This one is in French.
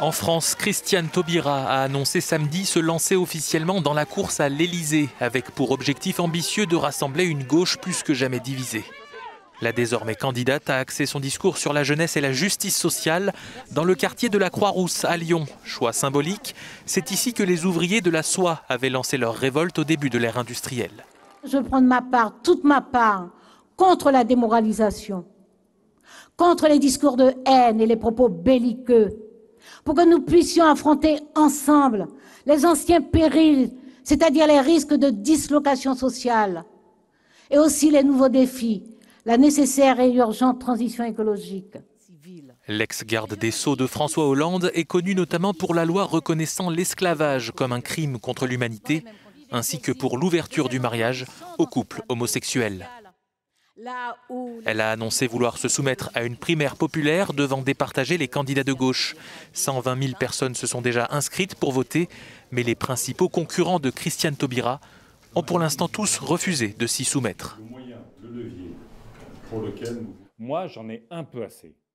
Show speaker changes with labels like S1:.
S1: En France, Christiane Taubira a annoncé samedi se lancer officiellement dans la course à l'Elysée, avec pour objectif ambitieux de rassembler une gauche plus que jamais divisée. La désormais candidate a axé son discours sur la jeunesse et la justice sociale dans le quartier de la Croix-Rousse à Lyon. Choix symbolique, c'est ici que les ouvriers de la soie avaient lancé leur révolte au début de l'ère industrielle.
S2: Je prends ma part, toute ma part, contre la démoralisation, contre les discours de haine et les propos belliqueux pour que nous puissions affronter ensemble les anciens périls, c'est-à-dire les risques de dislocation sociale, et aussi les nouveaux défis, la nécessaire et urgente transition écologique.
S1: L'ex-garde des Sceaux de François Hollande est connu notamment pour la loi reconnaissant l'esclavage comme un crime contre l'humanité, ainsi que pour l'ouverture du mariage aux couples homosexuels. Elle a annoncé vouloir se soumettre à une primaire populaire devant départager les candidats de gauche. 120 000 personnes se sont déjà inscrites pour voter, mais les principaux concurrents de Christiane Taubira ont pour l'instant tous refusé de s'y soumettre. Moi, j'en ai un peu assez.